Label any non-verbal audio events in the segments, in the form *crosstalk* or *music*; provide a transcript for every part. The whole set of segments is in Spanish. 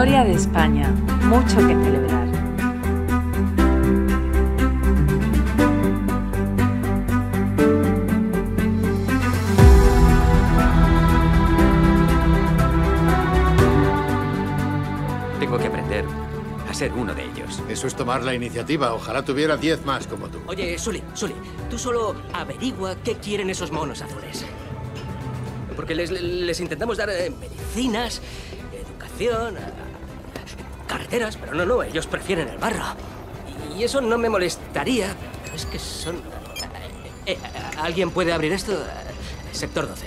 historia de España, mucho que celebrar. Tengo que aprender a ser uno de ellos. Eso es tomar la iniciativa. Ojalá tuviera diez más como tú. Oye, Sully, Sully, tú solo averigua qué quieren esos monos azules. Porque les, intentamos dar eh, medicinas, educación, carreteras, pero no, no, ellos prefieren el barro. Y eso no me molestaría, pero es que son... Eh, eh, ¿Alguien puede abrir esto? Sector 12.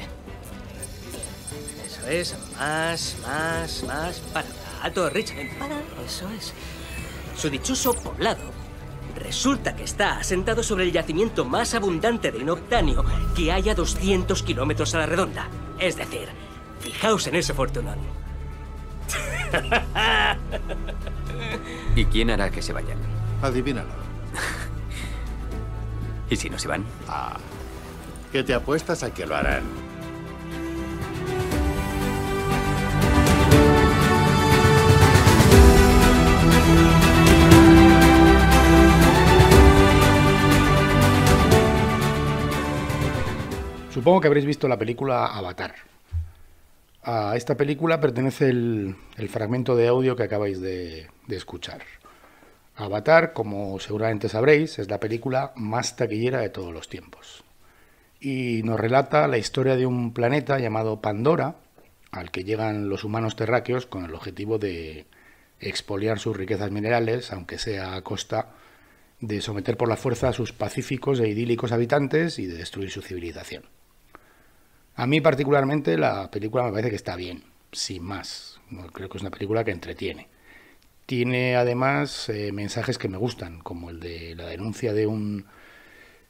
Eso es, más, más, más, para. Alto, Richard, para, eso es. Su dichoso poblado Resulta que está asentado sobre el yacimiento más abundante de inoctanio que haya 200 kilómetros a la redonda. Es decir, fijaos en ese fortunón. *laughs* ¿Y quién hará que se vayan? Adivínalo. *laughs* ¿Y si no se van? Ah, ¿qué te apuestas a que lo harán? Supongo que habréis visto la película Avatar. A esta película pertenece el, fragmento de audio que acabáis de escuchar. Avatar, como seguramente sabréis, es la película más taquillera de todos los tiempos. Y nos relata la historia de un planeta llamado Pandora, al que llegan los humanos terráqueos con el objetivo de expoliar sus riquezas minerales, aunque sea a costa de someter por la fuerza a sus pacíficos e idílicos habitantes y de destruir su civilización. A mí particularmente la película me parece que está bien, sin más. Creo que es una película que entretiene. Tiene además eh, mensajes que me gustan, como el de la denuncia de un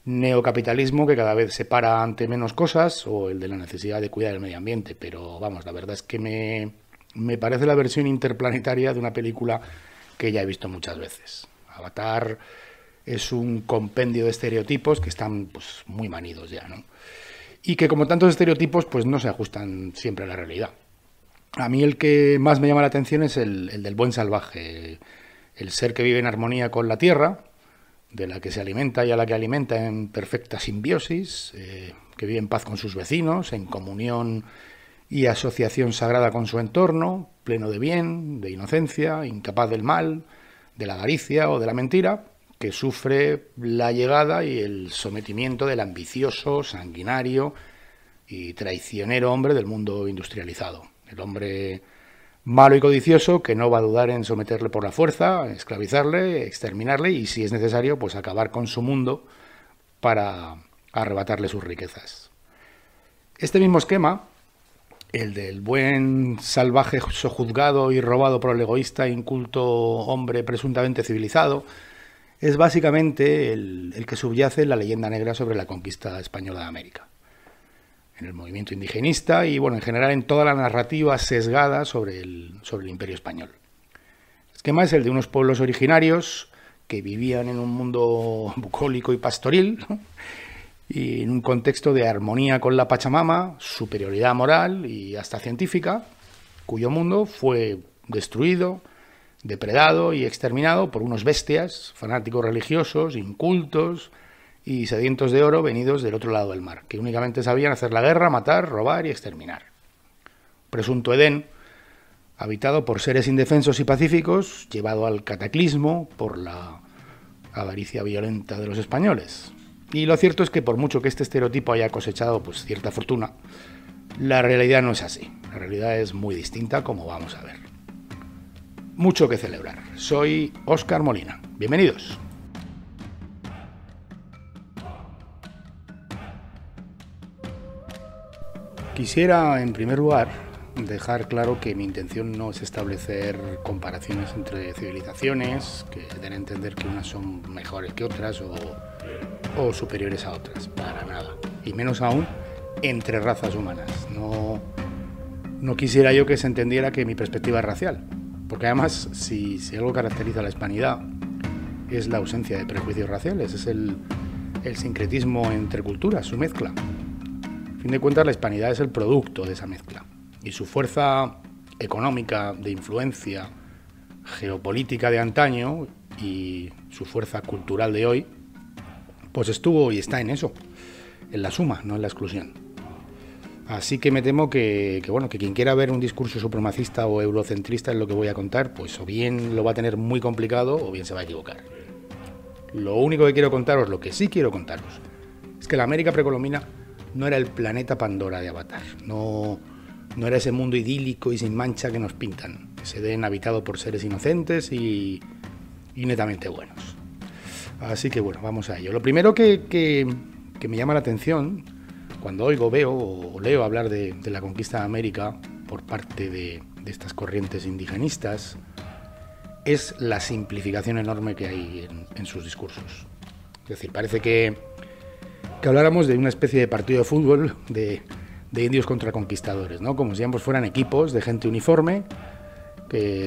neocapitalismo que cada vez se para ante menos cosas o el de la necesidad de cuidar el medio ambiente. Pero vamos, la verdad es que me, me parece la versión interplanetaria de una película que ya he visto muchas veces. Avatar es un compendio de estereotipos que están pues, muy manidos ya, ¿no? y que como tantos estereotipos pues no se ajustan siempre a la realidad. A mí el que más me llama la atención es el, del buen salvaje, el ser que vive en armonía con la tierra, de la que se alimenta y a la que alimenta en perfecta simbiosis, eh, que vive en paz con sus vecinos, en comunión y asociación sagrada con su entorno, pleno de bien, de inocencia, incapaz del mal, de la avaricia o de la mentira, que sufre la llegada y el sometimiento del ambicioso, sanguinario y traicionero hombre del mundo industrializado. El hombre malo y codicioso que no va a dudar en someterle por la fuerza, esclavizarle, exterminarle y si es necesario pues acabar con su mundo para arrebatarle sus riquezas. Este mismo esquema, el del buen salvaje sojuzgado y robado por el egoísta inculto hombre presuntamente civilizado, es básicamente el, que subyace en la leyenda negra sobre la conquista española de América en el movimiento indigenista y bueno, en general en toda la narrativa sesgada sobre el, sobre el imperio español. El esquema es el de unos pueblos originarios que vivían en un mundo *laughs* bucólico y pastoril y en un contexto de armonía con la Pachamama, superioridad moral y hasta científica, cuyo mundo fue destruido, depredado y exterminado por unos bestias, fanáticos religiosos, incultos y sedientos de oro venidos del otro lado del mar, que únicamente sabían hacer la guerra, matar, robar y exterminar. Presunto Edén, habitado por seres indefensos y pacíficos, llevado al cataclismo por la avaricia violenta de los españoles. Y lo cierto es que por mucho que este estereotipo haya cosechado pues, cierta fortuna, la realidad no es así. La realidad es muy distinta, como vamos a ver mucho que celebrar. Soy Óscar Molina. Bienvenidos. Quisiera, en primer lugar, dejar claro que mi intención no es establecer comparaciones entre civilizaciones que den entender que unas son mejores que otras o, superiores a otras, para nada. Y menos aún entre razas humanas. No, no quisiera yo que se entendiera que mi perspectiva es racial. Porque además, si, algo caracteriza a la hispanidad, es la ausencia de prejuicios raciales, es el, el sincretismo entre culturas, su mezcla. A fin de cuentas, la hispanidad es el producto de esa mezcla. Y su fuerza económica, de influencia, geopolítica de antaño y su fuerza cultural de hoy, pues estuvo y está en eso, en la suma, no en la exclusión. Así que me temo que, bueno, que quien quiera ver un discurso supremacista o eurocentrista en lo que voy a contar, pues o bien lo va a tener muy complicado o bien se va a equivocar. Lo único que quiero contaros, lo que sí quiero contaros, es que la América precolombina no era el planeta Pandora de Avatar, no, era ese mundo idílico y sin mancha que nos pintan, que se den habitado por seres inocentes y, netamente buenos. Así que bueno, vamos a ello. Lo primero que me llama la atención cuando oigo, veo o leo hablar de, la conquista de América por parte de, estas corrientes indigenistas, es la simplificación enorme que hay en, sus discursos. Es decir, parece que, que, habláramos de una especie de partido de fútbol de, de indios contra conquistadores, ¿no? como si ambos fueran equipos de gente uniforme,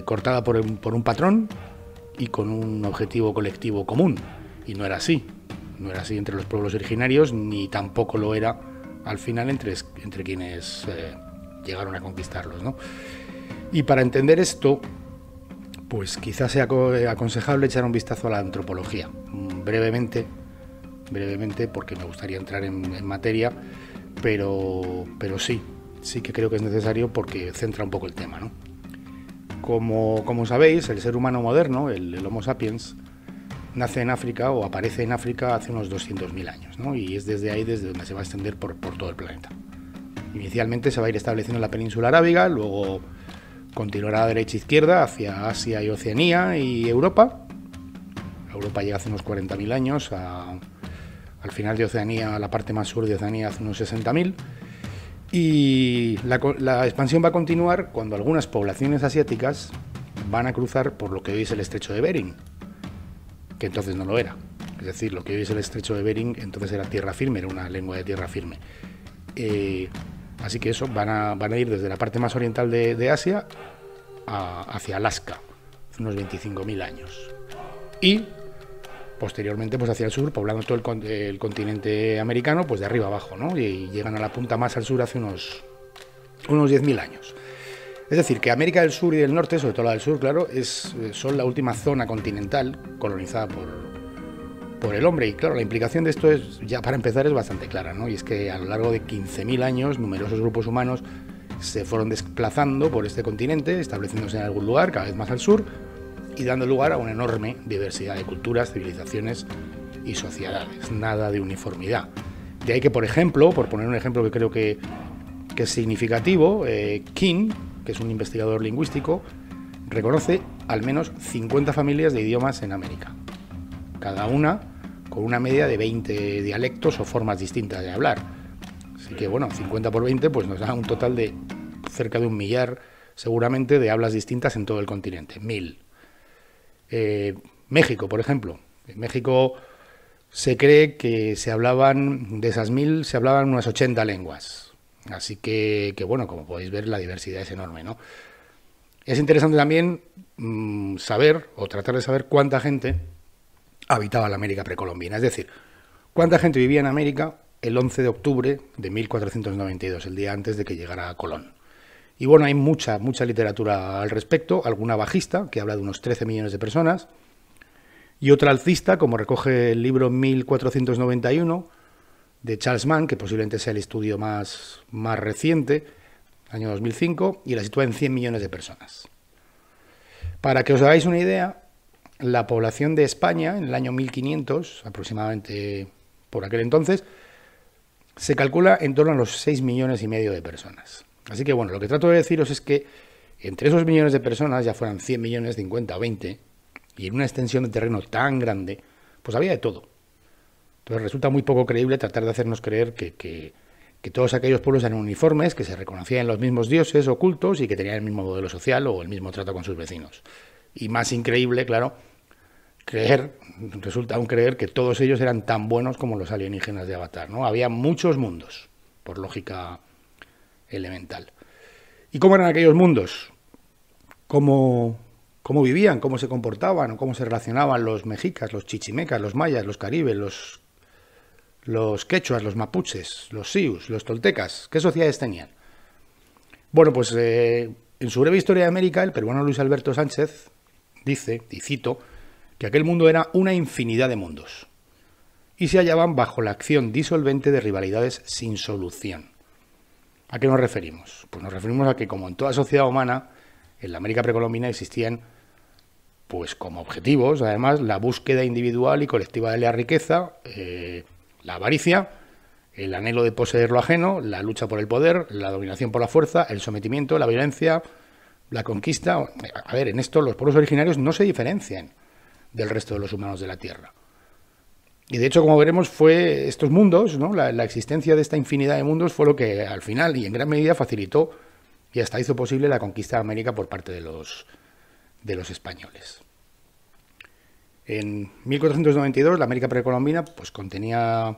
cortada por, por un patrón y con un objetivo colectivo común. Y no era así. No era así entre los pueblos originarios, ni tampoco lo era al final entre, entre quienes eh, llegaron a conquistarlos. ¿no? Y para entender esto, pues quizás sea eh, aconsejable echar un vistazo a la antropología, mm, brevemente, brevemente porque me gustaría entrar en, materia, pero, pero sí, sí que creo que es necesario porque centra un poco el tema. ¿no? Como, como sabéis, el ser humano moderno, el Homo sapiens, nace en África o aparece en África hace unos 200.000 años, y es desde ahí desde donde se va a extender por, por todo el planeta. Inicialmente se va a ir estableciendo en la península arábiga, luego continuará a derecha e izquierda hacia Asia y Oceanía y Europa. Europa llega hace unos 40.000 años, al final de Oceanía, la parte más sur de Oceanía hace unos 60.000. Y la, la expansión va a continuar cuando algunas poblaciones asiáticas van a cruzar por lo que hoy es el estrecho de Bering, entonces no lo era. Es decir, lo que hoy es el estrecho de Bering entonces era tierra firme, era una lengua de tierra firme. Eh, así que eso, van a, ir desde la parte más oriental de, Asia hacia Alaska, unos unos 25.000 años. Y posteriormente pues hacia el sur, poblando todo el, continente americano, pues de arriba abajo, ¿no? Y, llegan a la punta más al sur hace unos, unos 10.000 años. Es decir, que América del Sur y del Norte, sobre todo la del Sur, claro, es, eh, son la última zona continental colonizada por, por el hombre. Y claro, la implicación de esto es, ya para empezar, es bastante clara, ¿no? Y es que a lo largo de 15.000 años, numerosos grupos humanos se fueron desplazando por este continente, estableciéndose en algún lugar, cada vez más al sur, y dando lugar a una enorme diversidad de culturas, civilizaciones y sociedades. Nada de uniformidad. De ahí que, por ejemplo, por poner un ejemplo que creo que, es significativo, King, eh, que es un investigador lingüístico, reconoce al menos 50 familias de idiomas en América, cada una con una media de 20 dialectos o formas distintas de hablar. Así que bueno, 50 por 20 pues nos da un total de cerca de un millar seguramente de hablas distintas en todo el continente, mil. Eh, México, por ejemplo. En México se cree que se hablaban, de esas mil, se hablaban unas 80 lenguas Así que, que, bueno, como podéis ver, la diversidad es enorme, ¿no? Es interesante también mm, saber o tratar de saber cuánta gente habitaba la América precolombina, es decir, cuánta gente vivía en América el 11 de octubre de 1492, el día antes de que llegara Colón. Y bueno, hay mucha, mucha literatura al respecto, alguna bajista, que habla de unos 13 millones de personas, y otra alcista, como recoge el libro 1491, de Charles Mann, que posiblemente sea el estudio más, más reciente, año 2005, y la sitúa en 100 millones de personas. Para que os hagáis una idea, la población de España en el año 1500, aproximadamente por aquel entonces, se calcula en torno a los 6 millones y medio de personas. Así que bueno, lo que trato de deciros es que entre esos millones de personas, ya fueran 100 millones, 50 o 20, y en una extensión de terreno tan grande, pues había de todo. Entonces resulta muy poco creíble tratar de hacernos creer que, todos aquellos pueblos eran uniformes, que se reconocían los mismos dioses ocultos y que tenían el mismo modelo social o el mismo trato con sus vecinos. Y más increíble, claro, creer, resulta aún creer que todos ellos eran tan buenos como los alienígenas de Avatar, ¿no? Había muchos mundos, por lógica elemental. ¿Y cómo eran aquellos mundos? ¿Cómo, cómo vivían? ¿Cómo se comportaban? ¿Cómo se relacionaban los mexicas, los chichimecas, los mayas, los caribes, los los quechuas, los mapuches, los sius, los toltecas, ¿qué sociedades tenían? Bueno, pues eh, en su breve historia de América, el peruano Luis Alberto Sánchez dice, y cito, que aquel mundo era una infinidad de mundos, y se hallaban bajo la acción disolvente de rivalidades sin solución. ¿A qué nos referimos? Pues nos referimos a que, como en toda sociedad humana, en la América precolombina existían, pues como objetivos, además, la búsqueda individual y colectiva de la riqueza, eh, la avaricia, el anhelo de poseer lo ajeno, la lucha por el poder, la dominación por la fuerza, el sometimiento, la violencia, la conquista. A ver, en esto los pueblos originarios no se diferencian del resto de los humanos de la Tierra. Y de hecho, como veremos, fue estos mundos, ¿no? la, existencia de esta infinidad de mundos fue lo que al final y en gran medida facilitó y hasta hizo posible la conquista de América por parte de los, de los españoles. En 1492 la América precolombina pues contenía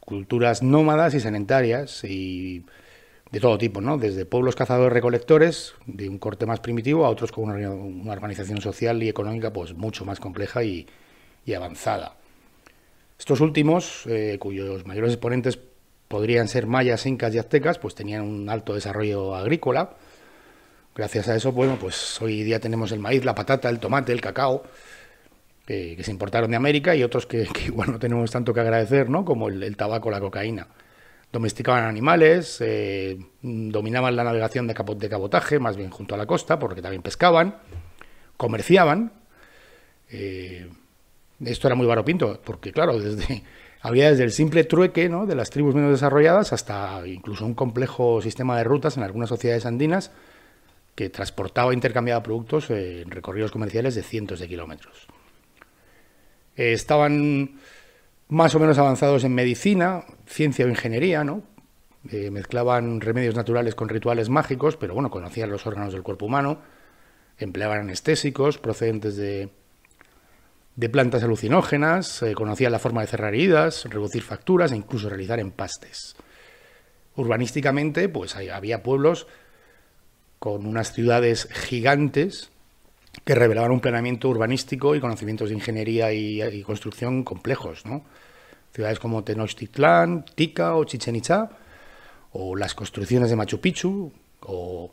culturas nómadas y sedentarias y de todo tipo, ¿no? Desde pueblos cazadores-recolectores de un corte más primitivo a otros con una, organización social y económica pues mucho más compleja y, avanzada. Estos últimos, eh, cuyos mayores exponentes podrían ser mayas, incas y aztecas, pues tenían un alto desarrollo agrícola. Gracias a eso, bueno, pues hoy día tenemos el maíz, la patata, el tomate, el cacao, que, se importaron de América y otros que, igual no tenemos tanto que agradecer, ¿no? como el, el tabaco, la cocaína. Domesticaban animales, eh, dominaban la navegación de, de cabotaje, más bien junto a la costa, porque también pescaban, comerciaban. Eh, esto era muy varopinto, porque claro, desde, *laughs* había desde el simple trueque de las tribus menos desarrolladas hasta incluso un complejo sistema de rutas en algunas sociedades andinas que transportaba e intercambiaba productos eh, en recorridos comerciales de cientos de kilómetros. Eh, estaban más o menos avanzados en medicina, ciencia o ingeniería, ¿no? Eh, mezclaban remedios naturales con rituales mágicos, pero bueno, conocían los órganos del cuerpo humano, empleaban anestésicos procedentes de, plantas alucinógenas, eh, conocían la forma de cerrar heridas, reducir facturas e incluso realizar empastes. Urbanísticamente, pues había pueblos con unas ciudades gigantes que revelaban un planeamiento urbanístico y conocimientos de ingeniería y, construcción complejos. ¿no? Ciudades como Tenochtitlán, Tica o Chichen Itza, o las construcciones de Machu Picchu, o,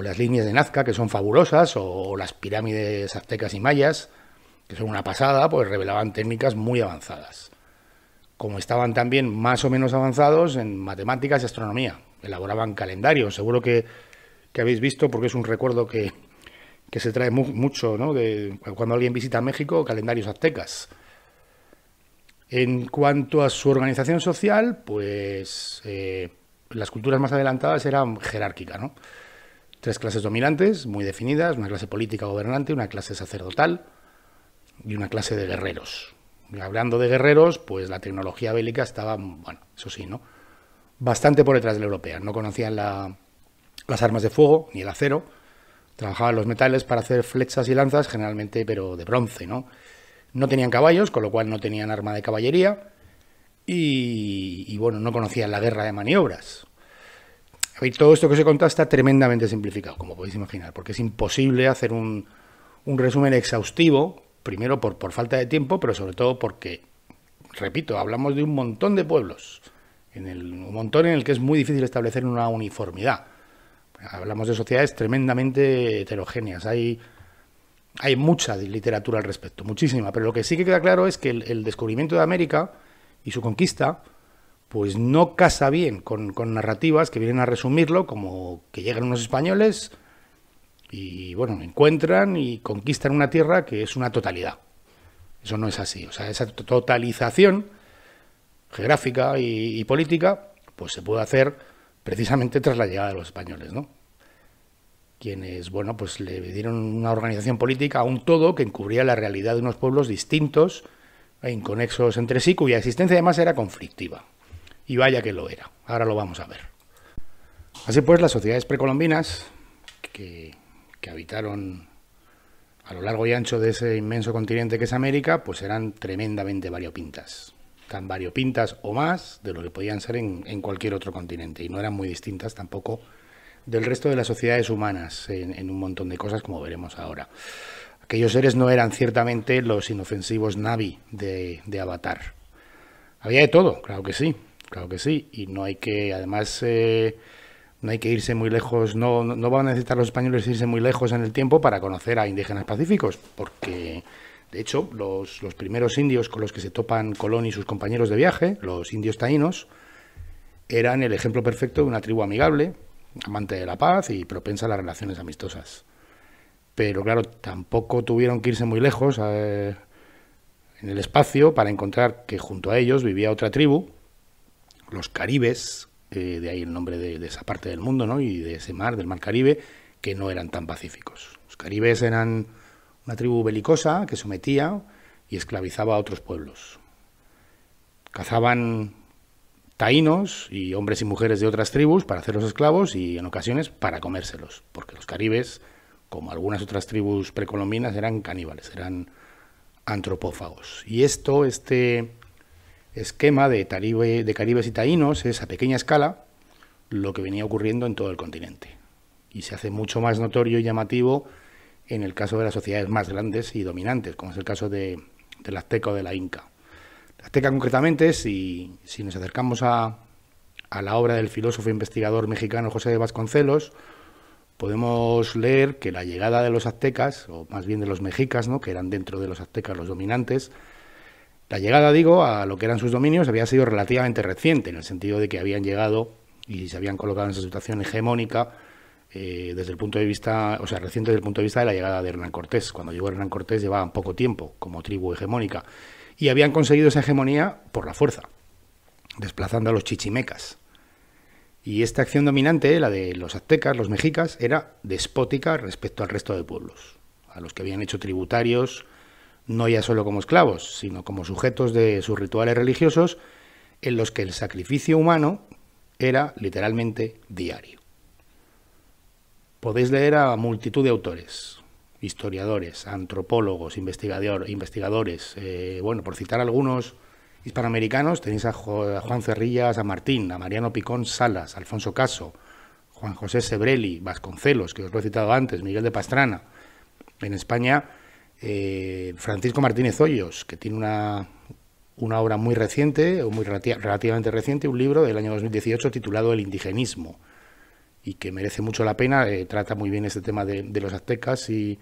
las líneas de Nazca, que son fabulosas, o, las pirámides aztecas y mayas, que son una pasada, pues revelaban técnicas muy avanzadas. Como estaban también más o menos avanzados en matemáticas y astronomía, elaboraban calendarios. Seguro que, que habéis visto, porque es un recuerdo que, que se trae mucho, De, cuando alguien visita México, calendarios aztecas. En cuanto a su organización social, pues eh, las culturas más adelantadas eran jerárquicas, ¿no? Tres clases dominantes, muy definidas, una clase política gobernante, una clase sacerdotal y una clase de guerreros. hablando de guerreros, pues la tecnología bélica estaba, bueno, eso sí, ¿no? Bastante por detrás de la europea. No conocían las armas de fuego ni el acero, Trabajaban los metales para hacer flechas y lanzas, generalmente, pero de bronce, ¿no? No tenían caballos, con lo cual no tenían arma de caballería. Y, bueno, no conocían la guerra de maniobras. todo esto que se contado está tremendamente simplificado, como podéis imaginar, porque es imposible hacer un, resumen exhaustivo, primero por, por falta de tiempo, pero sobre todo porque, repito, hablamos de un montón de pueblos, en el, un montón en el que es muy difícil establecer una uniformidad hablamos de sociedades tremendamente heterogéneas. Hay, hay mucha literatura al respecto, muchísima, pero lo que sí que queda claro es que el, descubrimiento de América y su conquista pues no casa bien con, narrativas que vienen a resumirlo, como que llegan unos españoles y bueno, encuentran y conquistan una tierra que es una totalidad. Eso no es así. O sea, esa totalización geográfica y, y política, pues se puede hacer precisamente tras la llegada de los españoles, ¿no? quienes bueno, pues le dieron una organización política a un todo que encubría la realidad de unos pueblos distintos e inconexos entre sí, cuya existencia además era conflictiva. Y vaya que lo era, ahora lo vamos a ver. Así pues, las sociedades precolombinas que, habitaron a lo largo y ancho de ese inmenso continente que es América, pues eran tremendamente variopintas tan variopintas o más de lo que podían ser en, cualquier otro continente y no eran muy distintas tampoco del resto de las sociedades humanas en, un montón de cosas, como veremos ahora. Aquellos seres no eran ciertamente los inofensivos Navi de, Avatar. Había de todo, claro que sí, claro que sí. Y no hay que, además, eh, no hay que irse muy lejos, no, no van a necesitar los españoles irse muy lejos en el tiempo para conocer a indígenas pacíficos, porque de hecho, los, primeros indios con los que se topan Colón y sus compañeros de viaje, los indios taínos, eran el ejemplo perfecto de una tribu amigable, amante de la paz y propensa a las relaciones amistosas. Pero claro, tampoco tuvieron que irse muy lejos eh, en el espacio para encontrar que junto a ellos vivía otra tribu, los caribes, eh, de ahí el nombre de, de, esa parte del mundo, ¿no? Y de ese mar, del mar Caribe, que no eran tan pacíficos. Los caribes eran una tribu belicosa que sometía y esclavizaba a otros pueblos. Cazaban taínos y hombres y mujeres de otras tribus para hacerlos esclavos y en ocasiones para comérselos, porque los caribes, como algunas otras tribus precolombinas, eran caníbales, eran antropófagos. Y esto, este esquema de, de caribes y taínos es a pequeña escala lo que venía ocurriendo en todo el continente. Y se hace mucho más notorio y llamativo en el caso de las sociedades más grandes y dominantes, como es el caso de, del Azteca o de la Inca. La Azteca concretamente, si, si nos acercamos a, la obra del filósofo e investigador mexicano José de Vasconcelos, podemos leer que la llegada de los aztecas, o más bien de los mexicas, ¿no? que eran dentro de los aztecas los dominantes, la llegada, digo, a lo que eran sus dominios había sido relativamente reciente, en el sentido de que habían llegado y se habían colocado en esa situación hegemónica eh, desde el punto de vista, o sea, reciente desde el punto de vista de la llegada de Hernán Cortés. Cuando llegó Hernán Cortés llevaban poco tiempo como tribu hegemónica y habían conseguido esa hegemonía por la fuerza, desplazando a los chichimecas. Y esta acción dominante, la de los aztecas, los mexicas, era despótica respecto al resto de pueblos, a los que habían hecho tributarios no ya solo como esclavos, sino como sujetos de sus rituales religiosos en los que el sacrificio humano era literalmente diario podéis leer a multitud de autores, historiadores, antropólogos, investigadores. Eh, bueno, por citar algunos hispanoamericanos, tenéis a, Juan Cerrillas, a Martín, a Mariano Picón Salas, Alfonso Caso, Juan José Sebrelli, Vasconcelos, que os lo he citado antes, Miguel de Pastrana. En España, eh, Francisco Martínez Hoyos, que tiene una, una obra muy reciente, o muy relativamente reciente, un libro del año 2018 titulado El indigenismo y que merece mucho la pena. Eh, trata muy bien este tema de, los aztecas y,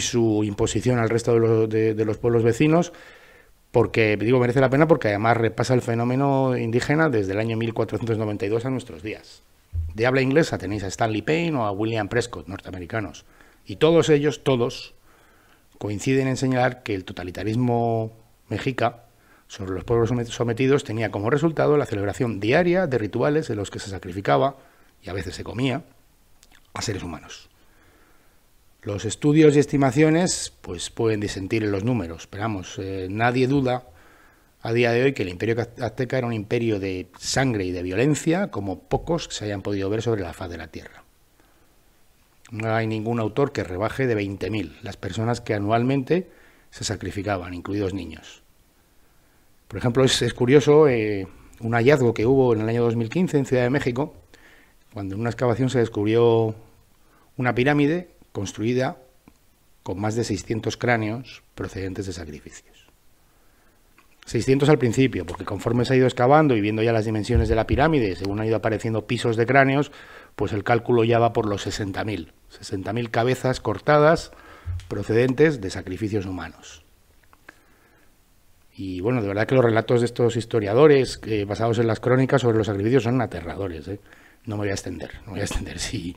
su imposición al resto de los, de los, pueblos vecinos, porque, digo, merece la pena porque además repasa el fenómeno indígena desde el año 1492 a nuestros días. De habla inglesa tenéis a Stanley Payne o a William Prescott, norteamericanos. Y todos ellos, todos, coinciden en señalar que el totalitarismo mexica sobre los pueblos sometidos tenía como resultado la celebración diaria de rituales en los que se sacrificaba y a veces se comía, a seres humanos. Los estudios y estimaciones pues, pueden disentir en los números, pero vamos, eh, nadie duda a día de hoy que el imperio azteca era un imperio de sangre y de violencia como pocos se hayan podido ver sobre la faz de la Tierra. No hay ningún autor que rebaje de 20.000 las personas que anualmente se sacrificaban, incluidos niños. Por ejemplo, es, curioso eh, un hallazgo que hubo en el año 2015 en Ciudad de México, cuando en una excavación se descubrió una pirámide construida con más de 600 cráneos procedentes de sacrificios. 600 al principio, porque conforme se ha ido excavando y viendo ya las dimensiones de la pirámide, según han ido apareciendo pisos de cráneos, pues el cálculo ya va por los 60.000. 60.000 cabezas cortadas procedentes de sacrificios humanos. Y bueno, de verdad que los relatos de estos historiadores eh, basados en las crónicas sobre los sacrificios son aterradores. ¿eh? no me voy a extender, no voy a extender. Si,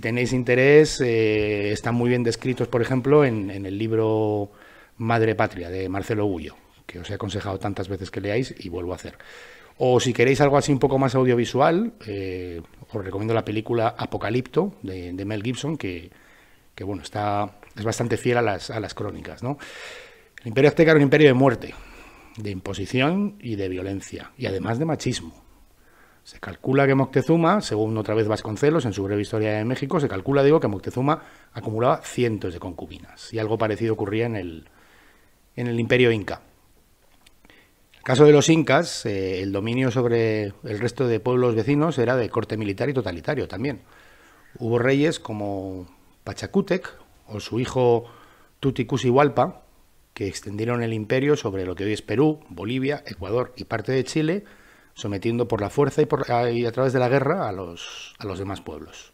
tenéis interés, eh, están muy bien descritos, por ejemplo, en, el libro Madre Patria de Marcelo Gullo, que os he aconsejado tantas veces que leáis y vuelvo a hacer. O si queréis algo así un poco más audiovisual, eh, os recomiendo la película Apocalipto de, Mel Gibson, que, bueno, está, es bastante fiel a las, crónicas. El imperio azteca era un imperio de muerte, de imposición y de violencia, y además de machismo se calcula que Moctezuma, según otra vez Vasconcelos en su breve historia de México, se calcula, digo, que Moctezuma acumulaba cientos de concubinas. Y algo parecido ocurría en el, en el imperio inca. En el caso de los incas, eh, el dominio sobre el resto de pueblos vecinos era de corte militar y totalitario también. Hubo reyes como Pachacútec o su hijo Tuticusihualpa, que extendieron el imperio sobre lo que hoy es Perú, Bolivia, Ecuador y parte de Chile, sometiendo por la fuerza y, por, y a través de la guerra a los, a los demás pueblos.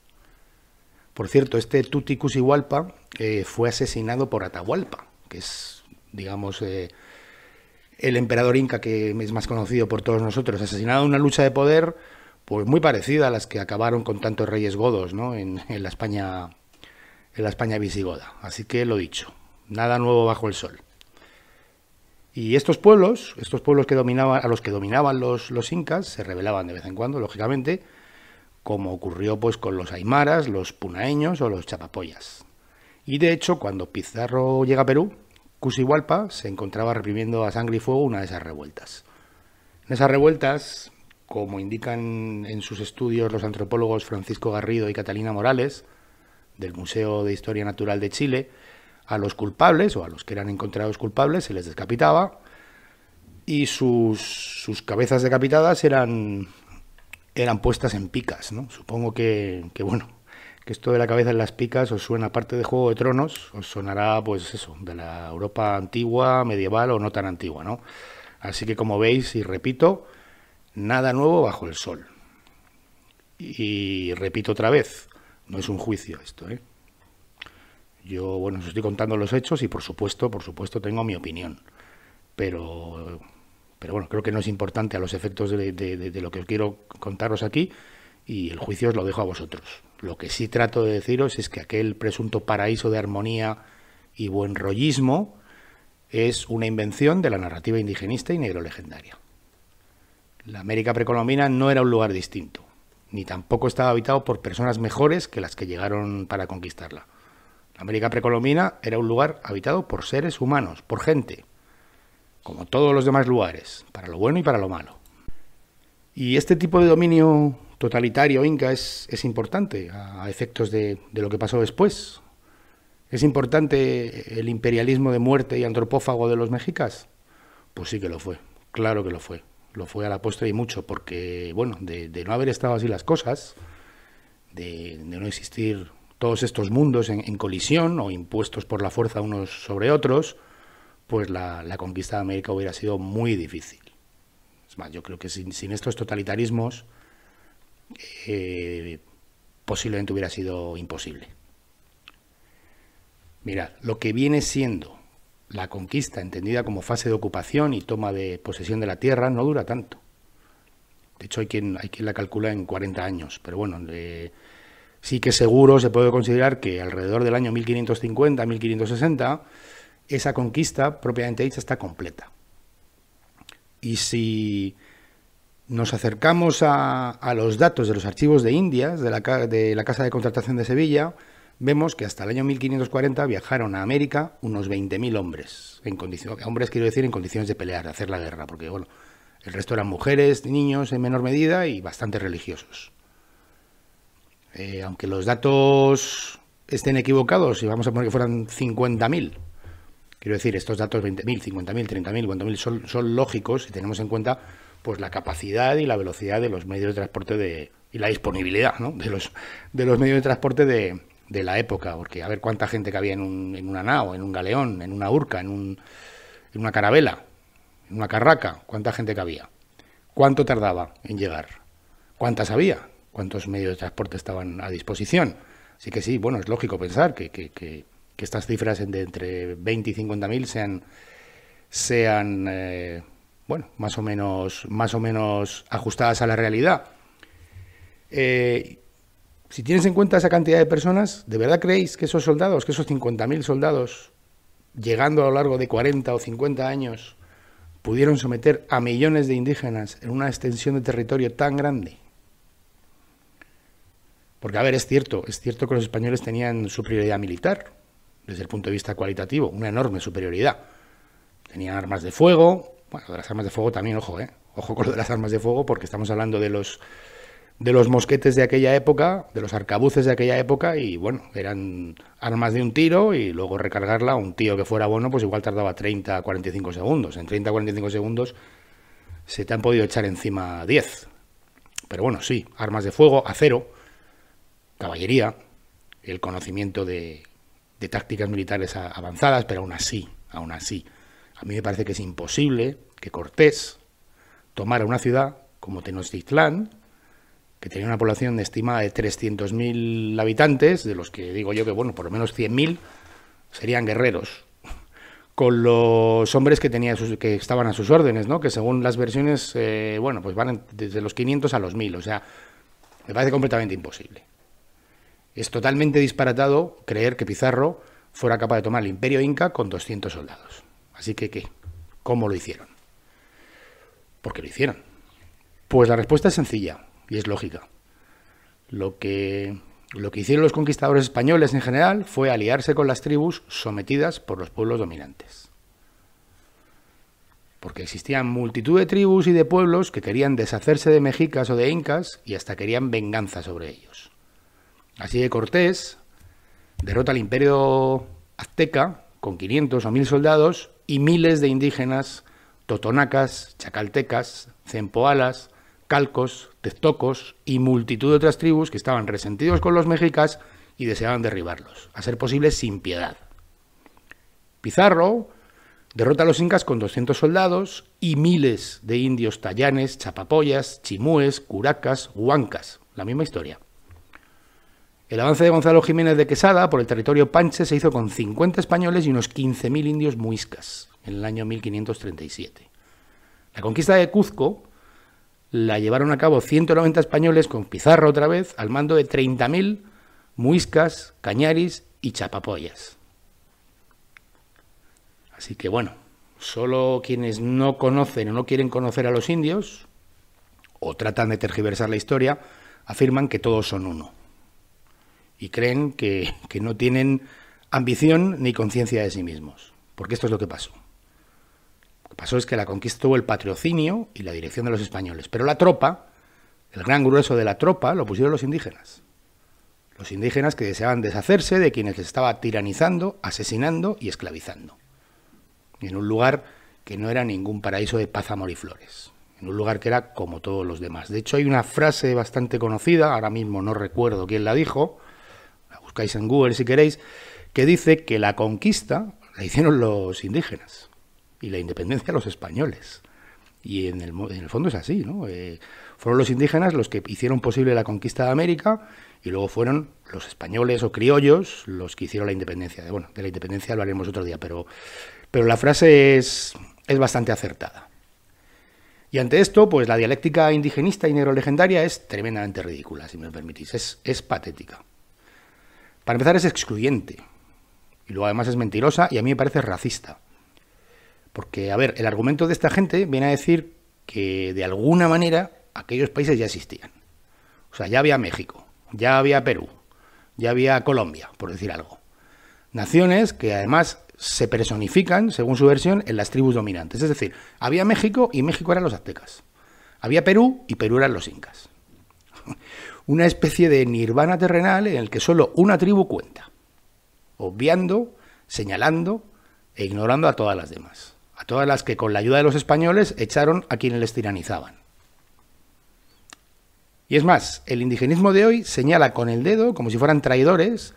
Por cierto, este Tuticus Igualpa eh, fue asesinado por Atahualpa, que es, digamos, eh, el emperador inca que es más conocido por todos nosotros, asesinado en una lucha de poder pues muy parecida a las que acabaron con tantos reyes godos ¿no? en, en la España en la España visigoda. Así que lo dicho, nada nuevo bajo el sol. Y estos pueblos, estos pueblos que dominaban, a los que dominaban los, incas, se rebelaban de vez en cuando, lógicamente, como ocurrió pues con los aymaras, los punaeños o los chapapoyas. Y de hecho, cuando Pizarro llega a Perú, Cusihualpa se encontraba reprimiendo a sangre y fuego una de esas revueltas. En esas revueltas, como indican en sus estudios los antropólogos Francisco Garrido y Catalina Morales, del Museo de Historia Natural de Chile, a los culpables o a los que eran encontrados culpables se les decapitaba y sus, sus cabezas decapitadas eran, eran puestas en picas. ¿no? Supongo que, bueno, que esto de la cabeza en las picas os suena parte de Juego de Tronos, os sonará pues eso, de la Europa antigua, medieval o no tan antigua. ¿no? Así que como veis y repito, nada nuevo bajo el sol. Y repito otra vez, no es un juicio esto, ¿eh? Yo, bueno, os estoy contando los hechos y por supuesto, por supuesto tengo mi opinión. Pero, bueno, creo que no es importante a los efectos de, lo que os quiero contaros aquí y el juicio os lo dejo a vosotros. Lo que sí trato de deciros es que aquel presunto paraíso de armonía y buen rollismo es una invención de la narrativa indigenista y negro legendaria. La América precolombina no era un lugar distinto, ni tampoco estaba habitado por personas mejores que las que llegaron para conquistarla. América precolombina era un lugar habitado por seres humanos, por gente, como todos los demás lugares, para lo bueno y para lo malo. Y este tipo de dominio totalitario inca es, importante a, efectos de, lo que pasó después. ¿Es importante el imperialismo de muerte y antropófago de los mexicas? Pues sí que lo fue, claro que lo fue. Lo fue a la postre y mucho, porque, bueno, de, no haber estado así las cosas, de no existir todos estos mundos en, colisión o impuestos por la fuerza unos sobre otros, pues la, conquista de América hubiera sido muy difícil. Es más, yo creo que sin, estos totalitarismos eh, posiblemente hubiera sido imposible. Mirad, lo que viene siendo la conquista, entendida como fase de ocupación y toma de posesión de la tierra, no dura tanto. De hecho, hay quien, hay quien la calcula en 40 años, pero bueno, eh, sí que seguro se puede considerar que alrededor del año 1550-1560 esa conquista propiamente dicha está completa. Y si nos acercamos a, los datos de los archivos de Indias, de la, Casa de Contratación de Sevilla, vemos que hasta el año 1540 viajaron a América unos 20.000 hombres, en hombres quiero decir en condiciones de pelear, de hacer la guerra, porque el resto eran mujeres, niños en menor medida y bastante religiosos. Eh, aunque los datos estén equivocados, y vamos a poner que fueran 50.000, quiero decir, estos datos 20.000, 50.000, 30.000, 40.000 son, son lógicos si tenemos en cuenta pues la capacidad y la velocidad de los medios de transporte de, y la disponibilidad de, los, medios de transporte de, la época, porque a ver cuánta gente cabía en, un, en una nao, en un galeón, en una urca, en, en una carabela, en una carraca, cuánta gente cabía, cuánto tardaba en llegar, cuántas había, cuántos medios de transporte estaban a disposición. Así que sí, bueno, es lógico pensar que, que, que, estas cifras de entre 20 y 50 mil sean, sean eh, bueno, más o, menos, más o menos ajustadas a la realidad. Eh, si tienes en cuenta esa cantidad de personas, ¿de verdad creéis que esos soldados, que esos 50.000 soldados, llegando a lo largo de 40 o 50 años, pudieron someter a millones de indígenas en una extensión de territorio tan grande? Porque, a ver, es cierto, es cierto que los españoles tenían superioridad militar, desde el punto de vista cualitativo, una enorme superioridad. Tenían armas de fuego, bueno, de las armas de fuego también, ojo, ¿eh? Ojo con lo de las armas de fuego, porque estamos hablando de los, de los mosquetes de aquella época, de los arcabuces de aquella época, y bueno, eran armas de un tiro y luego recargarla a un tío que fuera bueno, pues igual tardaba 30 a 45 segundos. En 30 a 45 segundos se te han podido echar encima 10. Pero bueno, sí, armas de fuego, a cero caballería, el conocimiento de, tácticas militares avanzadas, pero aún así, aún así, a mí me parece que es imposible que Cortés tomara una ciudad como Tenochtitlán, que tenía una población estimada de 300.000 habitantes, de los que digo yo que, bueno, por lo menos 100.000 serían guerreros, con los hombres que, tenía que estaban a sus órdenes, ¿no? que según las versiones, eh, bueno, pues van desde los 500 a los 1000, o sea, me parece completamente imposible. Es totalmente disparatado creer que Pizarro fuera capaz de tomar el imperio inca con 200 soldados. Así que, ¿qué? ¿Cómo lo hicieron? ¿Por qué lo hicieron? Pues la respuesta es sencilla y es lógica. Lo que, lo que hicieron los conquistadores españoles en general fue aliarse con las tribus sometidas por los pueblos dominantes. Porque existían multitud de tribus y de pueblos que querían deshacerse de mexicas o de incas y hasta querían venganza sobre ellos. Así que Cortés derrota al imperio azteca con 500 o 1000 soldados y miles de indígenas totonacas, chacaltecas, cempoalas, calcos, teztocos y multitud de otras tribus que estaban resentidos con los mexicas y deseaban derribarlos, a ser posible sin piedad. Pizarro derrota a los incas con 200 soldados y miles de indios tallanes, chapapoyas, chimúes, curacas, huancas, la misma historia. El avance de Gonzalo Jiménez de Quesada por el territorio panche se hizo con 50 españoles y unos 15.000 indios muiscas en el año 1537. La conquista de Cuzco la llevaron a cabo 190 españoles con Pizarro otra vez al mando de 30.000 muiscas, cañaris y chapapoyas. Así que bueno, solo quienes no conocen o no quieren conocer a los indios, o tratan de tergiversar la historia, afirman que todos son uno y creen que, no tienen ambición ni conciencia de sí mismos. Porque esto es lo que pasó. Lo que pasó es que la conquista tuvo el patrocinio y la dirección de los españoles, pero la tropa, el gran grueso de la tropa, lo pusieron los indígenas. Los indígenas que deseaban deshacerse de quienes les estaba tiranizando, asesinando y esclavizando. En un lugar que no era ningún paraíso de paz, amor y flores. En un lugar que era como todos los demás. De hecho, hay una frase bastante conocida, ahora mismo no recuerdo quién la dijo, buscáis en Google si queréis, que dice que la conquista la hicieron los indígenas y la independencia los españoles. Y en el, fondo es así, ¿no? Eh, fueron los indígenas los que hicieron posible la conquista de América y luego fueron los españoles o criollos los que hicieron la independencia. Bueno, de la independencia lo haremos otro día, pero, pero la frase es, es bastante acertada. Y ante esto, pues la dialéctica indigenista y negro es tremendamente ridícula, si me permitís, es patética. Para empezar es excluyente. Y luego además es mentirosa y a mí me parece racista. Porque, a ver, el argumento de esta gente viene a decir que de alguna manera aquellos países ya existían. O sea, ya había México, ya había Perú, ya había Colombia, por decir algo. Naciones que además se personifican, según su versión, en las tribus dominantes. Es decir, había México y México eran los aztecas. Había Perú y Perú eran los incas una especie de nirvana terrenal en el que solo una tribu cuenta, obviando, señalando e ignorando a todas las demás, a todas las que con la ayuda de los españoles echaron a quienes les tiranizaban. Y es más, el indigenismo de hoy señala con el dedo, como si fueran traidores,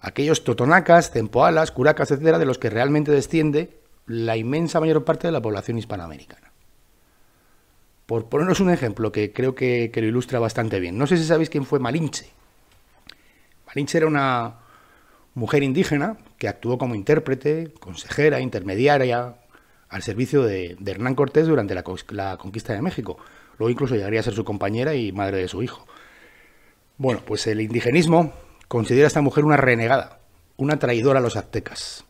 aquellos totonacas, tempoalas, curacas, etcétera, de los que realmente desciende la inmensa mayor parte de la población hispanoamericana. Por ponernos un ejemplo que creo que, lo ilustra bastante bien. No sé si sabéis quién fue Malinche. Malinche era una mujer indígena que actuó como intérprete, consejera, intermediaria al servicio de, Hernán Cortés durante la, conquista de México. Luego incluso llegaría a ser su compañera y madre de su hijo. Bueno, pues el indigenismo considera a esta mujer una renegada, una traidora a los aztecas.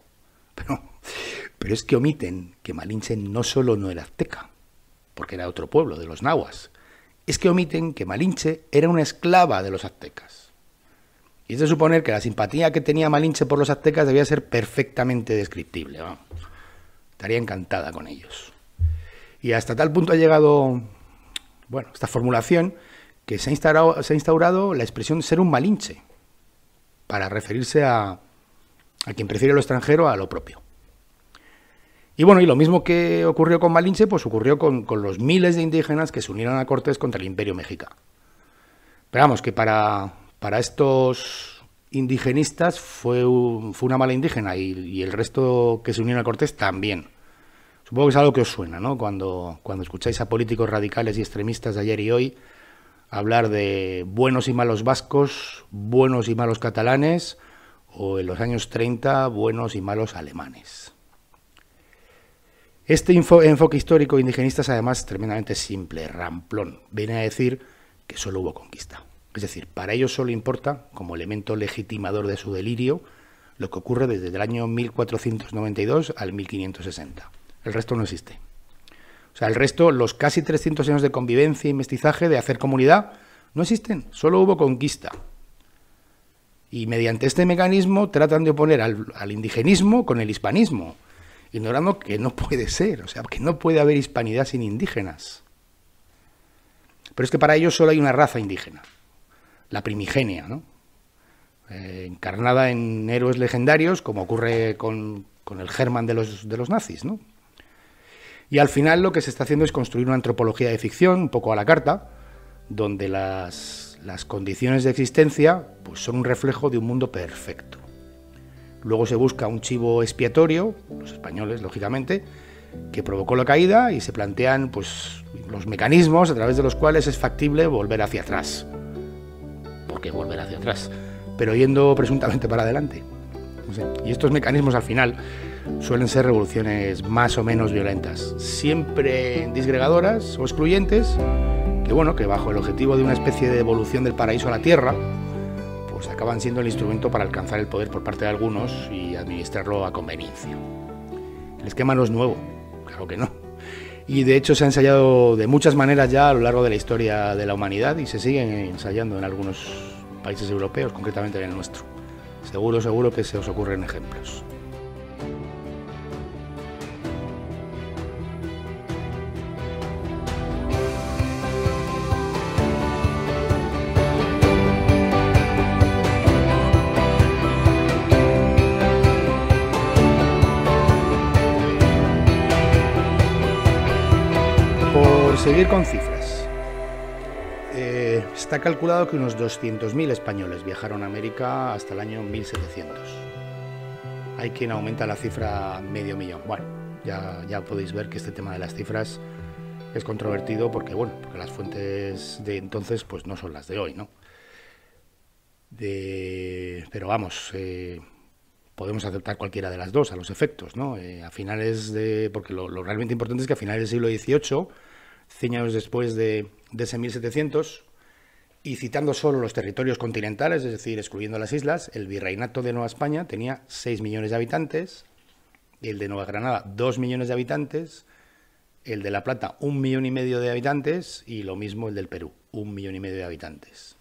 *laughs* pero es que omiten que Malinche no solo no era azteca, porque era otro pueblo, de los nahuas, es que omiten que Malinche era una esclava de los aztecas. Y es de suponer que la simpatía que tenía Malinche por los aztecas debía ser perfectamente descriptible. Estaría encantada con ellos. Y hasta tal punto ha llegado, bueno, esta formulación que se ha instaurado, se ha instaurado la expresión de ser un Malinche para referirse a, a quien prefiere lo extranjero a lo propio. Y bueno, y lo mismo que ocurrió con Malinche, pues ocurrió con, los miles de indígenas que se unieron a Cortés contra el Imperio México. Pero vamos, que para, estos indigenistas fue, fue una mala indígena y, el resto que se unieron a Cortés también. Supongo que es algo que os suena, ¿no? Cuando, cuando escucháis a políticos radicales y extremistas de ayer y hoy hablar de buenos y malos vascos, buenos y malos catalanes, o en los años 30, buenos y malos alemanes. Este enfoque histórico e indigenista es además tremendamente simple, ramplón. Viene a decir que solo hubo conquista. Es decir, para ellos solo importa, como elemento legitimador de su delirio, lo que ocurre desde el año 1492 al 1560. El resto no existe. O sea, el resto, los casi 300 años de convivencia y mestizaje, de hacer comunidad, no existen. Solo hubo conquista. Y mediante este mecanismo tratan de oponer al indigenismo con el hispanismo ignorando que no puede ser, o sea, que no puede haber hispanidad sin indígenas. Pero es que para ellos solo hay una raza indígena, la primigenia, ¿no? Eh, encarnada en héroes legendarios, como ocurre con, el Germán de los, nazis, ¿no? Y al final lo que se está haciendo es construir una antropología de ficción, un poco a la carta, donde las, las condiciones de existencia pues, son un reflejo de un mundo perfecto. Luego se busca un chivo expiatorio, los españoles, lógicamente, que provocó la caída y se plantean pues, los mecanismos a través de los cuales es factible volver hacia atrás. ¿Por qué volver hacia atrás? Pero yendo presuntamente para adelante. Y estos mecanismos al final suelen ser revoluciones más o menos violentas, siempre disgregadoras o excluyentes, que bueno, que bajo el objetivo de una especie de evolución del paraíso a la tierra, pues acaban siendo el instrumento para alcanzar el poder por parte de algunos y administrarlo a conveniencia. El esquema no es nuevo, claro que no. Y de hecho se ha ensayado de muchas maneras ya a lo largo de la historia de la humanidad y se siguen ensayando en algunos países europeos, concretamente en el nuestro. Seguro, seguro que se os ocurren ejemplos. seguir con cifras. Eh, está calculado que unos 200.000 españoles viajaron a América hasta el año 1700. Hay quien aumenta la cifra medio millón. Bueno, ya, ya podéis ver que este tema de las cifras es controvertido porque, bueno, porque las fuentes de entonces pues no son las de hoy, ¿no? Pero vamos, eh, podemos aceptar cualquiera de las dos a los efectos, ¿no? Eh, a finales de... porque lo, lo realmente importante es que a finales del siglo XVIII 100 años después de, ese 1700, y citando solo los territorios continentales, es decir, excluyendo las islas, el virreinato de Nueva España tenía 6 millones de habitantes, el de Nueva Granada 2 millones de habitantes, el de La Plata un millón y medio de habitantes y lo mismo el del Perú, un millón y medio de habitantes.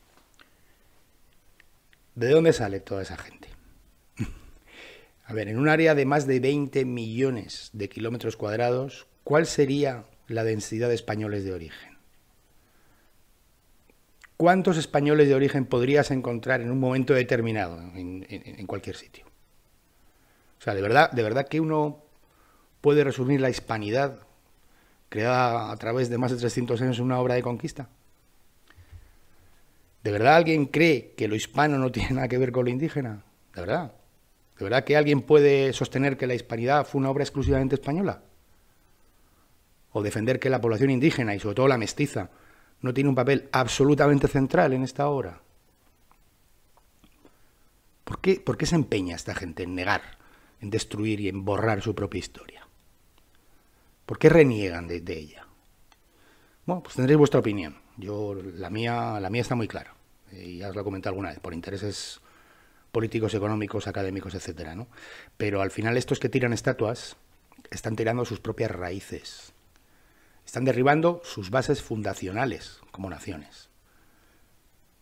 ¿De dónde sale toda esa gente? *laughs* A ver, en un área de más de 20 millones de kilómetros cuadrados, ¿cuál sería la densidad de españoles de origen. ¿Cuántos españoles de origen podrías encontrar en un momento determinado en, cualquier sitio? O sea, de verdad, de verdad que uno puede resumir la hispanidad creada a través de más de 300 años en una obra de conquista. ¿De verdad alguien cree que lo hispano no tiene nada que ver con lo indígena? ¿De verdad? ¿De verdad que alguien puede sostener que la hispanidad fue una obra exclusivamente española? o defender que la población indígena y sobre todo la mestiza no tiene un papel absolutamente central en esta obra? ¿Por qué, se empeña esta gente en negar, en destruir y en borrar su propia historia? ¿Por qué reniegan de, ella? Bueno, pues tendréis vuestra opinión. Yo, la mía, la mía está muy clara. Y ya os la comenté alguna vez, por intereses políticos, económicos, académicos, etcétera, ¿no? Pero al final estos que tiran estatuas están tirando sus propias raíces, están derribando sus bases fundacionales como naciones.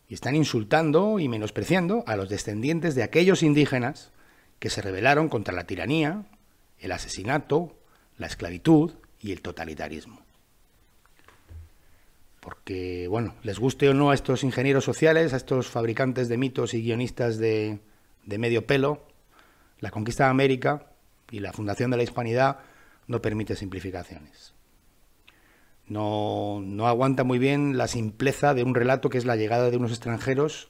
Y están insultando y menospreciando a los descendientes de aquellos indígenas que se rebelaron contra la tiranía, el asesinato, la esclavitud y el totalitarismo. Porque, bueno, les guste o no a estos ingenieros sociales, a estos fabricantes de mitos y guionistas de, de medio pelo, la conquista de América y la fundación de la hispanidad no permite simplificaciones. No, aguanta muy bien la simpleza de un relato que es la llegada de unos extranjeros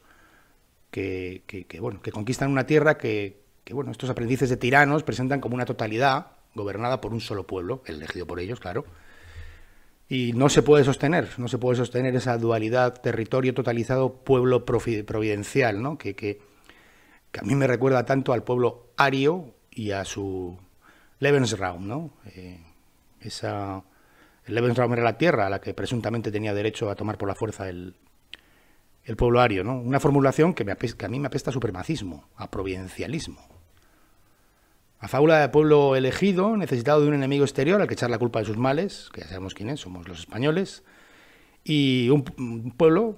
que, bueno, que conquistan una tierra que, bueno, estos aprendices de tiranos presentan como una totalidad gobernada por un solo pueblo, elegido por ellos, claro. Y no se puede sostener, no se puede sostener esa dualidad territorio totalizado, pueblo providencial, ¿no? que, que, a mí me recuerda tanto al pueblo ario y a su Lebensraum, ¿no? Eh, esa, Lebensraum era la tierra a la que presuntamente tenía derecho a tomar por la fuerza el, el pueblo ario, ¿no? Una formulación que, a mí me apesta a supremacismo, a providencialismo. A fábula de pueblo elegido, necesitado de un enemigo exterior al que echar la culpa de sus males, que ya sabemos quiénes somos los españoles, y un, pueblo,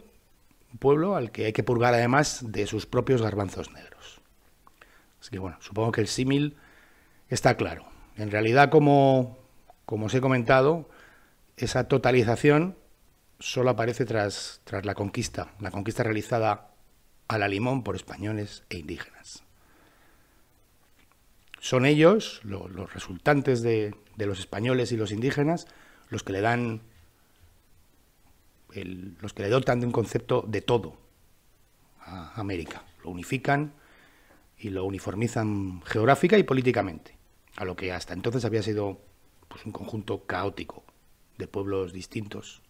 pueblo al que hay que purgar además de sus propios garbanzos negros. Así que bueno, supongo que el símil está claro. En realidad, como, como os he comentado, esa totalización solo aparece tras, la conquista, la conquista realizada a la limón por españoles e indígenas. Son ellos, los resultantes de, los españoles y los indígenas, los que le dan, los que le dotan de un concepto de todo a América. Lo unifican y lo uniformizan geográfica y políticamente, a lo que hasta entonces había sido pues, un conjunto caótico, de pueblos distintos,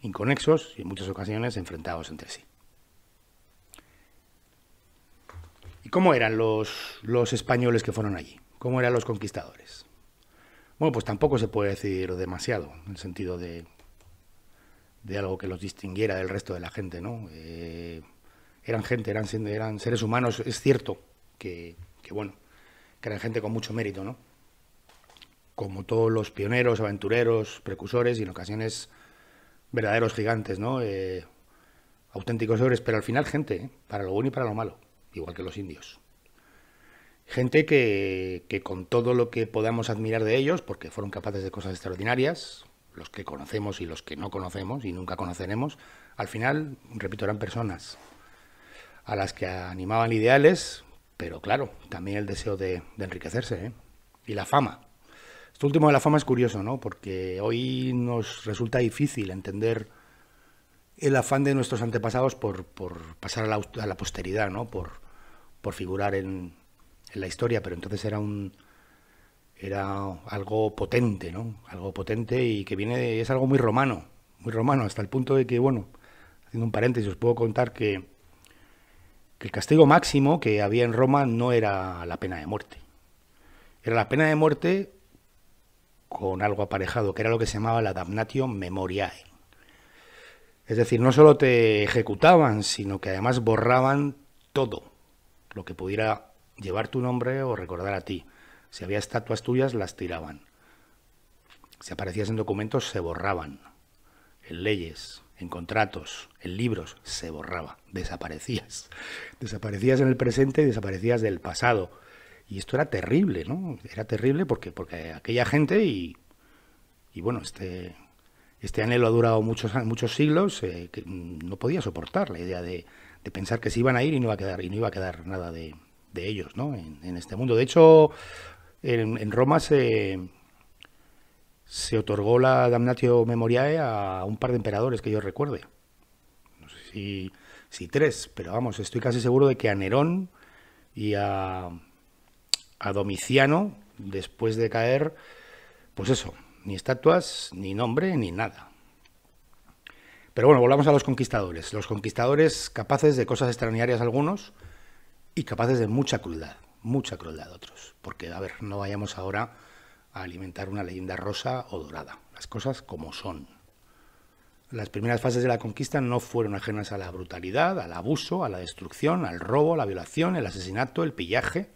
inconexos y en muchas ocasiones enfrentados entre sí. ¿Y cómo eran los, los españoles que fueron allí? ¿Cómo eran los conquistadores? Bueno, pues tampoco se puede decir demasiado, en el sentido de, de algo que los distinguiera del resto de la gente, ¿no? Eh, eran gente, eran, eran seres humanos, es cierto que, que, bueno, que eran gente con mucho mérito, ¿no? como todos los pioneros, aventureros, precursores y en ocasiones verdaderos gigantes, ¿no? Eh, auténticos héroes, pero al final gente, ¿eh? para lo bueno y para lo malo, igual que los indios. Gente que, con todo lo que podamos admirar de ellos, porque fueron capaces de cosas extraordinarias, los que conocemos y los que no conocemos y nunca conoceremos, al final, repito, eran personas a las que animaban ideales, pero claro, también el deseo de, enriquecerse ¿eh? y la fama. Esto último de la fama es curioso, ¿no? Porque hoy nos resulta difícil entender el afán de nuestros antepasados por, pasar a la, posteridad, ¿no? Por, por figurar en, la historia, pero entonces era un era algo potente, ¿no? Algo potente y que viene es algo muy romano, muy romano hasta el punto de que bueno, haciendo un paréntesis os puedo contar que, que el castigo máximo que había en Roma no era la pena de muerte. Era la pena de muerte con algo aparejado, que era lo que se llamaba la damnatio memoriae. Es decir, no solo te ejecutaban, sino que además borraban todo lo que pudiera llevar tu nombre o recordar a ti. Si había estatuas tuyas, las tiraban. Si aparecías en documentos, se borraban. En leyes, en contratos, en libros, se borraba. Desaparecías. Desaparecías en el presente y desaparecías del pasado. Y esto era terrible, ¿no? Era terrible porque, porque aquella gente y, bueno, este, este anhelo ha durado muchos, muchos siglos, eh, no podía soportar la idea de, pensar que se iban a ir y no iba a quedar, y no iba a quedar nada de, ellos, ¿no? En, este mundo. De hecho, en, Roma se, se otorgó la damnatio memoriae a un par de emperadores que yo recuerde. No sé si tres, pero vamos, estoy casi seguro de que a Nerón y a a Domiciano después de caer, pues eso, ni estatuas, ni nombre, ni nada. Pero bueno, volvamos a los conquistadores. Los conquistadores capaces de cosas extrañarias algunos y capaces de mucha crueldad, mucha crueldad otros. Porque, a ver, no vayamos ahora a alimentar una leyenda rosa o dorada. Las cosas como son. Las primeras fases de la conquista no fueron ajenas a la brutalidad, al abuso, a la destrucción, al robo, a la violación, el asesinato, el pillaje,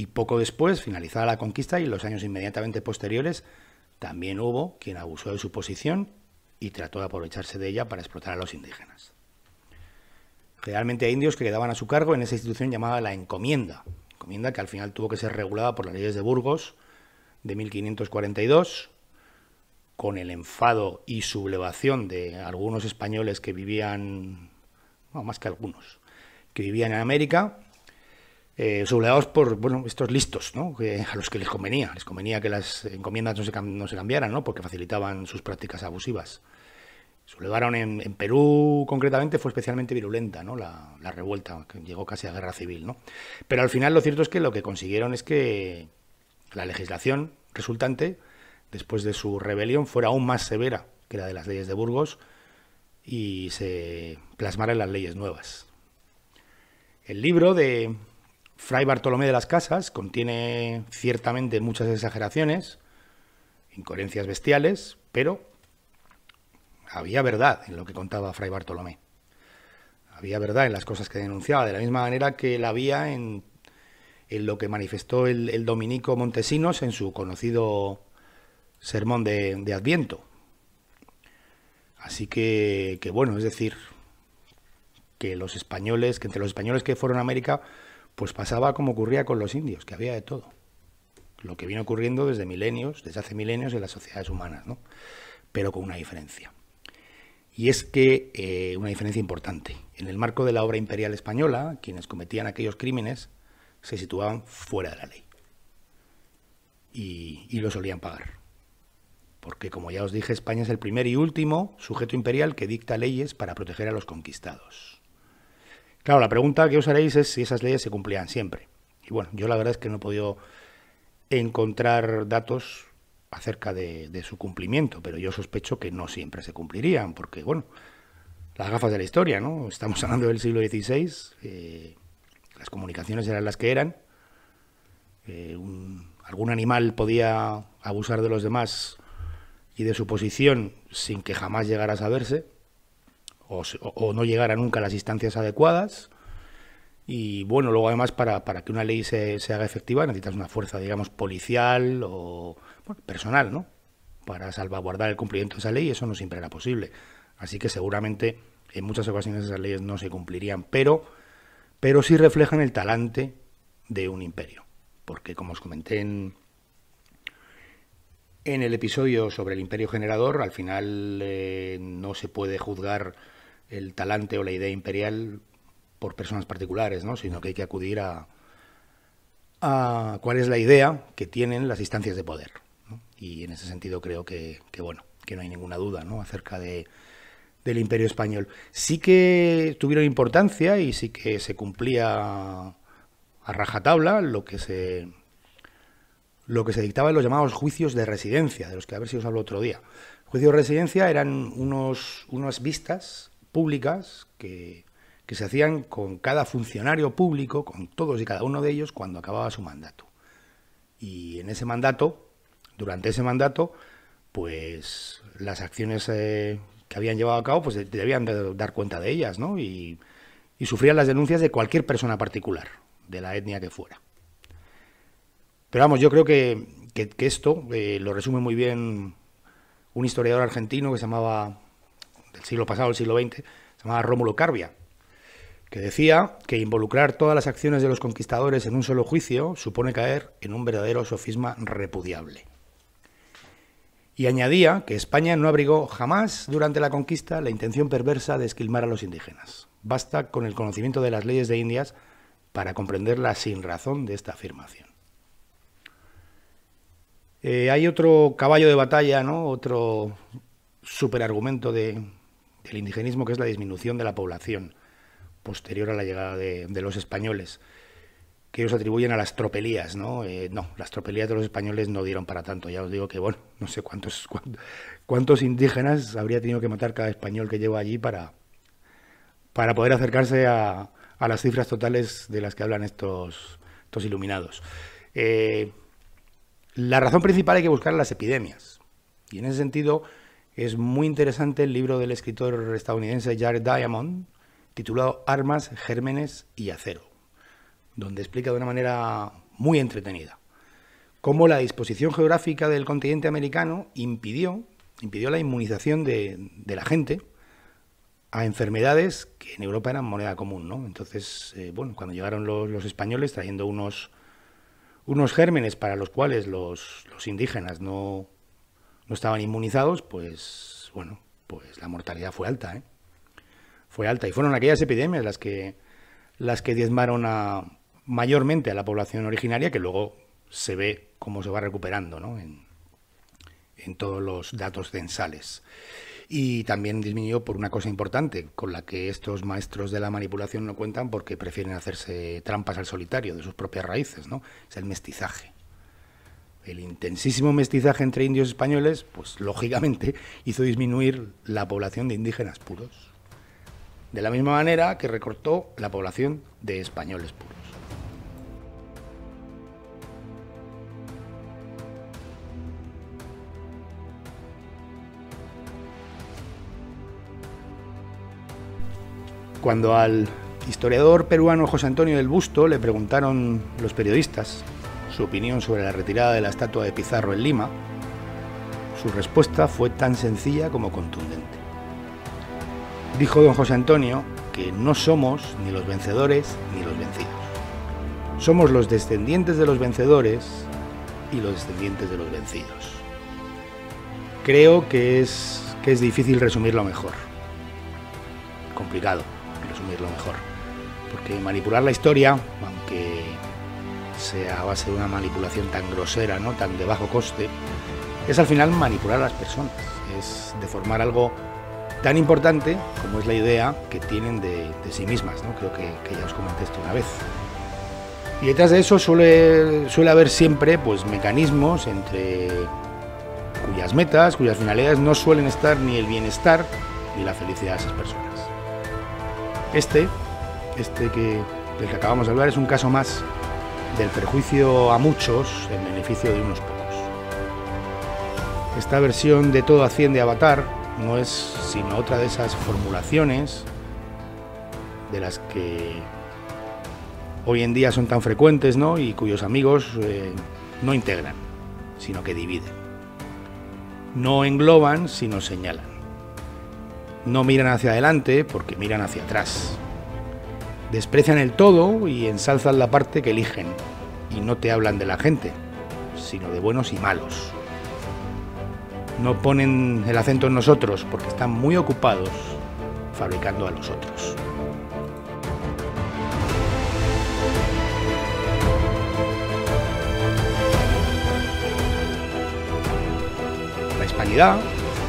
y poco después, finalizada la conquista y los años inmediatamente posteriores, también hubo quien abusó de su posición y trató de aprovecharse de ella para explotar a los indígenas. Generalmente hay indios que quedaban a su cargo en esa institución llamada la encomienda, encomienda que al final tuvo que ser regulada por las leyes de Burgos de 1542, con el enfado y sublevación de algunos españoles que vivían, no, más que algunos, que vivían en América, eh, sublevados por bueno, estos listos, ¿no? a los que les convenía. Les convenía que las encomiendas no se, cambiaran, ¿no? porque facilitaban sus prácticas abusivas. Sublevaron en, Perú, concretamente, fue especialmente virulenta ¿no? La, la, revuelta, que llegó casi a guerra civil. ¿no? Pero al final lo cierto es que lo que consiguieron es que la legislación resultante, después de su rebelión, fuera aún más severa que la de las leyes de Burgos y se plasmara en las leyes nuevas. El libro de Fray Bartolomé de las Casas contiene ciertamente muchas exageraciones, incoherencias bestiales, pero había verdad en lo que contaba Fray Bartolomé. Había verdad en las cosas que denunciaba, de la misma manera que la había en, en lo que manifestó el, dominico Montesinos en su conocido sermón de, de Adviento. Así que, que, bueno, es decir, que los españoles, que entre los españoles que fueron a América, pues pasaba como ocurría con los indios, que había de todo. Lo que viene ocurriendo desde milenios, desde hace milenios en las sociedades humanas, ¿no? Pero con una diferencia. Y es que eh, una diferencia importante. En el marco de la obra imperial española, quienes cometían aquellos crímenes se situaban fuera de la ley. Y, y, lo solían pagar. Porque, como ya os dije, España es el primer y último sujeto imperial que dicta leyes para proteger a los conquistados. Claro, la pregunta que os haréis es si esas leyes se cumplían siempre. Y bueno, yo la verdad es que no he podido encontrar datos acerca de, su cumplimiento, pero yo sospecho que no siempre se cumplirían, porque bueno, las gafas de la historia, ¿no? Estamos *laughs* hablando del siglo XVI, eh, las comunicaciones eran las que eran, eh, algún animal podía abusar de los demás y de su posición sin que jamás llegara a saberse, o, no llegara nunca a las instancias adecuadas. Y bueno, luego además para, para que una ley se, haga efectiva necesitas una fuerza, digamos, policial o personal, ¿no? Para salvaguardar el cumplimiento de esa ley eso no siempre era posible. Así que seguramente en muchas ocasiones esas leyes no se cumplirían, pero, pero sí reflejan el talante de un imperio. Porque como os comenté en, el episodio sobre el imperio generador, al final eh, no se puede juzgar el talante o la idea imperial por personas particulares, ¿no? sino que hay que acudir a, a cuál es la idea que tienen las instancias de poder. Y en ese sentido creo que, bueno, que no hay ninguna duda ¿no? acerca del imperio español. Sí que tuvieron importancia y sí que se cumplía a rajatabla lo que se lo que se dictaba en los llamados juicios de residencia, de los que a ver si os hablo otro día. Juicios de residencia eran unos, unas vistas públicas que, se hacían con cada funcionario público, con todos y cada uno de ellos, cuando acababa su mandato. Y en ese mandato, durante ese mandato, pues las acciones eh, que habían llevado a cabo, pues debían dar cuenta de ellas, ¿no? Y, y sufrían las denuncias de cualquier persona particular, de la etnia que fuera. Pero vamos, yo creo que, esto eh, lo resume muy bien un historiador argentino que se llamaba del siglo pasado, el siglo XX, se llamaba Rómulo Carbia, que decía que involucrar todas las acciones de los conquistadores en un solo juicio supone caer en un verdadero sofisma repudiable. Y añadía que España no abrigó jamás durante la conquista la intención perversa de esquilmar a los indígenas. Basta con el conocimiento de las leyes de Indias para comprender la razón de esta afirmación. Eh, hay otro caballo de batalla, ¿no? otro superargumento de, del indigenismo, que es la disminución de la población posterior a la llegada de, los españoles, que ellos atribuyen a las tropelías, ¿no? Eh, no, las tropelías de los españoles no dieron para tanto. Ya os digo que, bueno, no sé cuántos, cuántos, indígenas habría tenido que matar cada español que lleva allí para, para poder acercarse a, las cifras totales de las que hablan estos, iluminados. Eh, la razón principal hay que buscar las epidemias. Y en ese sentido, es muy interesante el libro del escritor estadounidense Jared Diamond, titulado Armas, Gérmenes y Acero, donde explica de una manera muy entretenida cómo la disposición geográfica del continente americano impidió, impidió la inmunización de, la gente a enfermedades que en Europa eran moneda común. ¿no? Entonces, eh, bueno, cuando llegaron los, españoles trayendo unos, unos gérmenes para los cuales los, los indígenas no, no estaban inmunizados, pues bueno, pues la mortalidad fue alta, ¿eh? Fue alta. Y fueron aquellas epidemias las que, las que diezmaron a, mayormente a la población originaria, que luego se ve cómo se va recuperando, En, todos los datos densales Y también disminuyó por una cosa importante, con la que estos maestros de la manipulación no cuentan porque prefieren hacerse trampas al solitario de sus propias raíces, ¿no? Es el mestizaje el intensísimo mestizaje entre indios y españoles, pues lógicamente hizo disminuir la población de indígenas puros. De la misma manera que recortó la población de españoles puros. Cuando al historiador peruano José Antonio del Busto le preguntaron los periodistas su opinión sobre la retirada de la estatua de Pizarro en Lima, su respuesta fue tan sencilla como contundente. Dijo don José Antonio que no somos ni los vencedores ni los vencidos. Somos los descendientes de los vencedores y los descendientes de los vencidos. Creo que es, que es difícil resumirlo mejor. Complicado resumirlo mejor. Porque manipular la historia, aunque sea a base de una manipulación tan grosera, ¿no? tan de bajo coste, es al final manipular a las personas, es deformar algo tan importante como es la idea que tienen de, sí mismas, creo que, ya os comenté esto una vez. Y detrás de eso suele, suele haber siempre pues, mecanismos entre cuyas metas, cuyas finalidades no suelen estar ni el bienestar ni la felicidad de esas personas. Este, este que, del que acabamos de hablar, es un caso más del perjuicio a muchos en beneficio de unos pocos. Esta versión de Todo a Avatar no es sino otra de esas formulaciones de las que hoy en día son tan frecuentes ¿no? y cuyos amigos eh, no integran, sino que dividen. No engloban, sino señalan. No miran hacia adelante porque miran hacia atrás desprecian el todo y ensalzan la parte que eligen, y no te hablan de la gente, sino de buenos y malos. No ponen el acento en nosotros porque están muy ocupados fabricando a los otros. La hispanidad,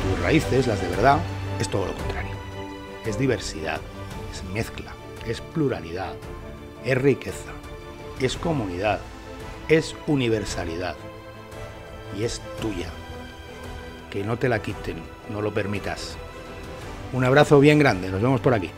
tus raíces, las de verdad, es todo lo contrario. Es diversidad, es mezcla es pluralidad, es riqueza, es comunidad, es universalidad y es tuya. Que no te la quiten, no lo permitas. Un abrazo bien grande, nos vemos por aquí.